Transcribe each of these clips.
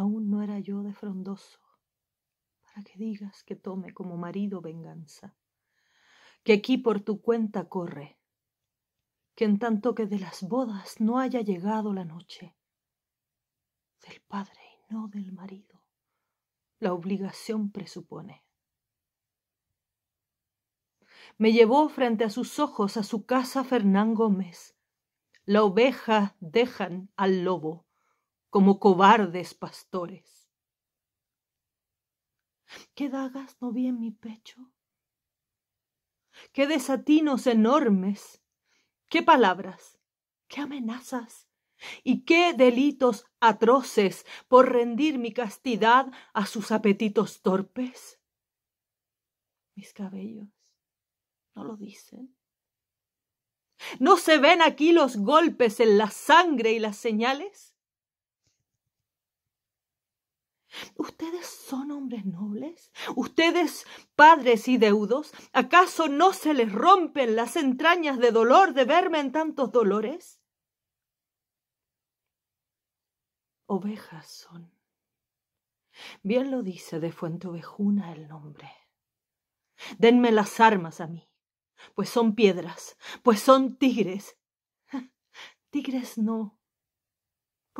aún no era yo de frondoso, para que digas que tome como marido venganza, que aquí por tu cuenta corre, que en tanto que de las bodas no haya llegado la noche, del padre y no del marido, la obligación presupone. Me llevó frente a sus ojos a su casa Fernán Gómez. La oveja dejan al lobo como cobardes pastores. ¿Qué dagas no vi en mi pecho? ¿Qué desatinos enormes? ¿Qué palabras? ¿Qué amenazas? ¿Y qué delitos atroces por rendir mi castidad a sus apetitos torpes? Mis cabellos no lo dicen. ¿No se ven aquí los golpes en la sangre y las señales? ¿Ustedes son hombres nobles? ¿Ustedes, padres y deudos, acaso no se les rompen las entrañas de dolor de verme en tantos dolores? Ovejas son. Bien lo dice de Fuente el nombre. Denme las armas a mí, pues son piedras, pues son tigres. Tigres no,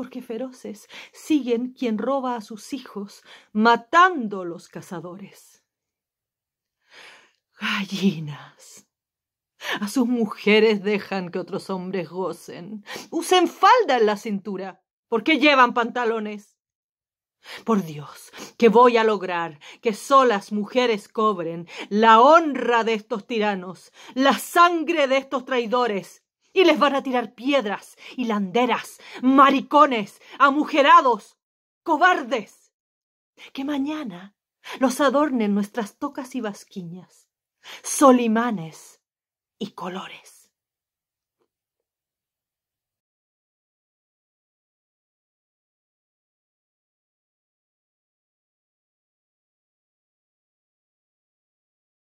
porque feroces siguen quien roba a sus hijos, matando los cazadores. Gallinas. A sus mujeres dejan que otros hombres gocen. Usen falda en la cintura, porque llevan pantalones. Por Dios, que voy a lograr que solas mujeres cobren la honra de estos tiranos, la sangre de estos traidores y les van a tirar piedras, hilanderas, maricones, amujerados, cobardes. Que mañana los adornen nuestras tocas y basquiñas, solimanes y colores.